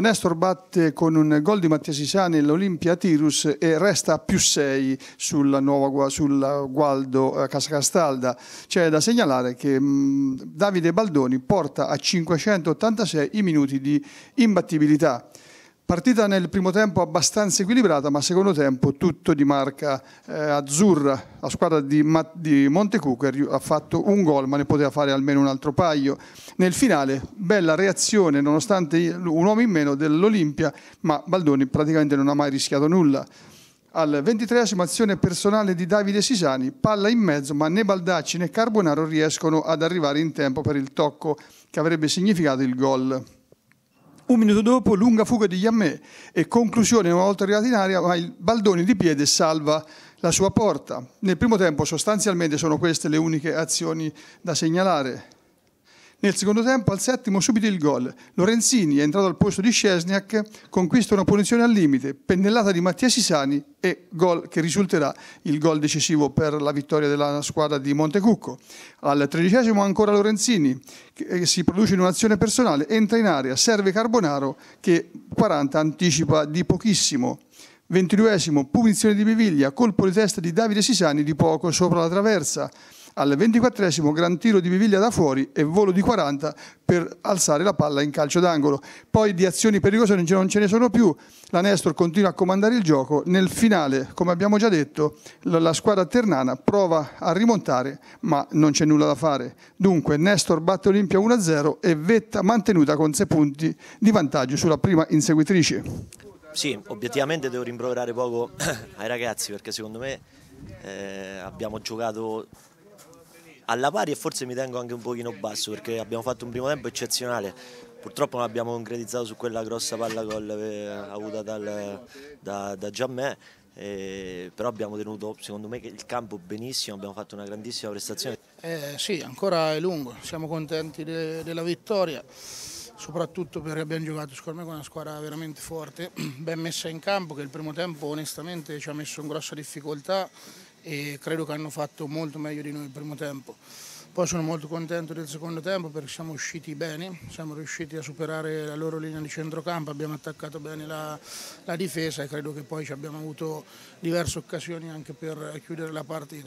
La Nestor batte con un gol di Mattia Sisani l'Olimpia Tirus e resta a più 6 sulla, nuova, sulla Gualdo eh, Casacastalda. C'è da segnalare che mm, Davide Baldoni porta a 586 i minuti di imbattibilità. Partita nel primo tempo abbastanza equilibrata, ma secondo tempo tutto di marca eh, azzurra. La squadra di, Ma- di Montecucco ha fatto un gol, ma ne poteva fare almeno un altro paio. Nel finale, bella reazione, nonostante un uomo in meno dell'Olimpia, ma Baldoni praticamente non ha mai rischiato nulla. Al ventitreesimo azione personale di Davide Sisani, palla in mezzo, ma né Baldacci né Carbonaro riescono ad arrivare in tempo per il tocco che avrebbe significato il gol. Un minuto dopo, lunga fuga di Yamè e conclusione una volta arrivati in aria, ma il Baldoni di piede salva la sua porta. Nel primo tempo sostanzialmente sono queste le uniche azioni da segnalare. Nel secondo tempo, al settimo, subito il gol. Lorenzini, entrato al posto di Scesniak, conquista una punizione al limite, pennellata di Mattia Sisani e gol che risulterà il gol decisivo per la vittoria della squadra di Montecucco. Al tredicesimo ancora Lorenzini, che eh, si produce in un'azione personale, entra in area, serve Carbonaro che 40 anticipa di pochissimo. 22 punizione di Beviglia, colpo di testa di Davide Sisani di poco sopra la traversa al 24 gran tiro di Biviglia da fuori e volo di 40 per alzare la palla in calcio d'angolo. Poi di azioni pericolose non ce ne sono più, la Nestor continua a comandare il gioco, nel finale, come abbiamo già detto, la squadra ternana prova a rimontare ma non c'è nulla da fare. Dunque Nestor batte Olimpia 1-0 e Vetta mantenuta con 6 punti di vantaggio sulla prima inseguitrice. Sì, obiettivamente devo rimproverare poco ai ragazzi perché secondo me eh, abbiamo giocato alla pari e forse mi tengo anche un pochino basso perché abbiamo fatto un primo tempo eccezionale, purtroppo non abbiamo concretizzato su quella grossa palla gol eh, avuta dal, da, da Giammè, eh, però abbiamo tenuto secondo me il campo benissimo, abbiamo fatto una grandissima prestazione. Eh, sì, ancora è lungo, siamo contenti de della vittoria, soprattutto perché abbiamo giocato secondo me con una squadra veramente forte, ben messa in campo che il primo tempo onestamente ci ha messo in grossa difficoltà e credo che hanno fatto molto meglio di noi il primo tempo. Poi sono molto contento del secondo tempo perché siamo usciti bene, siamo riusciti a superare la loro linea di centrocampo, abbiamo attaccato bene la, la difesa e credo che poi abbiamo avuto diverse occasioni anche per chiudere la partita.